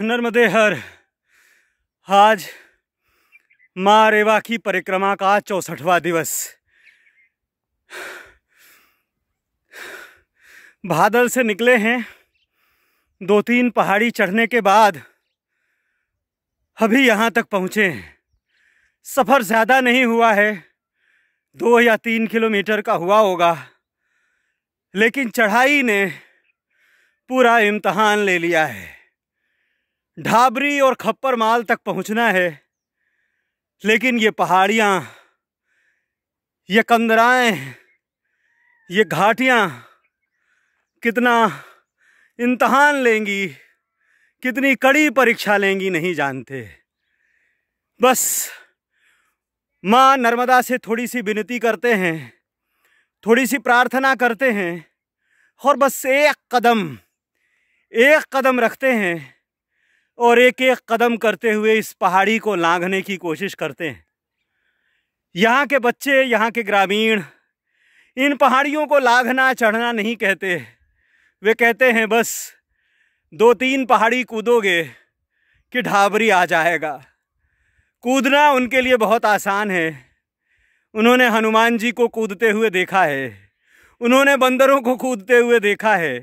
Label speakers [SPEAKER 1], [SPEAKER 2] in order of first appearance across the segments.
[SPEAKER 1] नर्मदे हर आज माँ रेवा की परिक्रमा का चौसठवा दिवस भादल से निकले हैं दो तीन पहाड़ी चढ़ने के बाद अभी यहाँ तक पहुँचे हैं सफ़र ज़्यादा नहीं हुआ है दो या तीन किलोमीटर का हुआ होगा लेकिन चढ़ाई ने पूरा इम्तहान ले लिया है ढाबरी और खप्पर माल तक पहुंचना है लेकिन ये पहाड़ियाँ ये कंदराएँ ये घाटियाँ कितना इम्तहान लेंगी कितनी कड़ी परीक्षा लेंगी नहीं जानते बस माँ नर्मदा से थोड़ी सी विनती करते हैं थोड़ी सी प्रार्थना करते हैं और बस एक कदम एक कदम रखते हैं और एक एक कदम करते हुए इस पहाड़ी को लांघने की कोशिश करते हैं यहाँ के बच्चे यहाँ के ग्रामीण इन पहाड़ियों को लाघना चढ़ना नहीं कहते वे कहते हैं बस दो तीन पहाड़ी कूदोगे कि ढाबरी आ जाएगा कूदना उनके लिए बहुत आसान है उन्होंने हनुमान जी को कूदते हुए देखा है उन्होंने बंदरों को कूदते हुए देखा है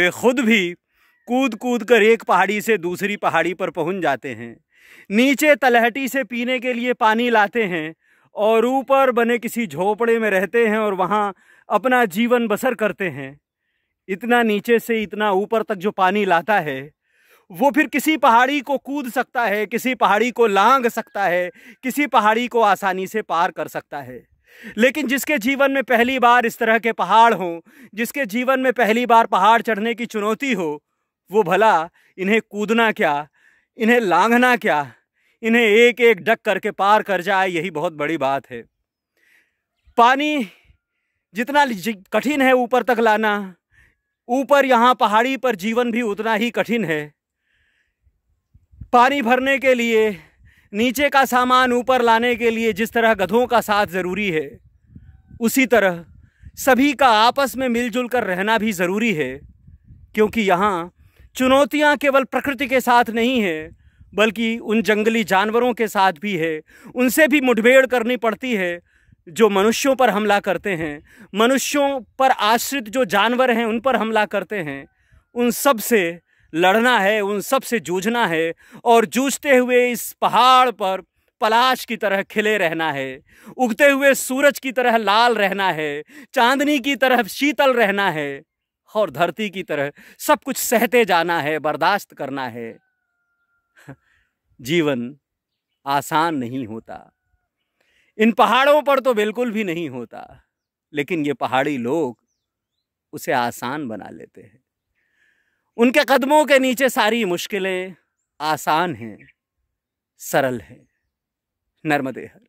[SPEAKER 1] वे खुद भी कूद कूद कर एक पहाड़ी से दूसरी पहाड़ी पर पहुंच जाते हैं नीचे तलहटी से पीने के लिए पानी लाते हैं और ऊपर बने किसी झोपड़े में रहते हैं और वहाँ अपना जीवन बसर करते हैं इतना नीचे से इतना ऊपर तक जो पानी लाता है वो फिर किसी पहाड़ी को कूद सकता है किसी पहाड़ी को लांग सकता है किसी पहाड़ी को आसानी से पार कर सकता है लेकिन जिसके जीवन में पहली बार इस तरह के पहाड़ हों जिसके जीवन में पहली बार पहाड़ चढ़ने की चुनौती हो वो भला इन्हें कूदना क्या इन्हें लांघना क्या इन्हें एक एक डक करके पार कर जाए यही बहुत बड़ी बात है पानी जितना कठिन है ऊपर तक लाना ऊपर यहाँ पहाड़ी पर जीवन भी उतना ही कठिन है पानी भरने के लिए नीचे का सामान ऊपर लाने के लिए जिस तरह गधों का साथ ज़रूरी है उसी तरह सभी का आपस में मिलजुल कर रहना भी ज़रूरी है क्योंकि यहाँ चुनौतियाँ केवल प्रकृति के साथ नहीं है बल्कि उन जंगली जानवरों के साथ भी है उनसे भी मुठभेड़ करनी पड़ती है जो मनुष्यों पर हमला करते हैं मनुष्यों पर आश्रित जो जानवर हैं उन पर हमला करते हैं उन सब से लड़ना है उन सब से जूझना है और जूझते हुए इस पहाड़ पर पलाश की तरह खिले रहना है उगते हुए सूरज की तरह लाल रहना है चांदनी की तरह शीतल रहना है और धरती की तरह सब कुछ सहते जाना है बर्दाश्त करना है जीवन आसान नहीं होता इन पहाड़ों पर तो बिल्कुल भी नहीं होता लेकिन ये पहाड़ी लोग उसे आसान बना लेते हैं उनके कदमों के नीचे सारी मुश्किलें आसान हैं सरल हैं नर्मदे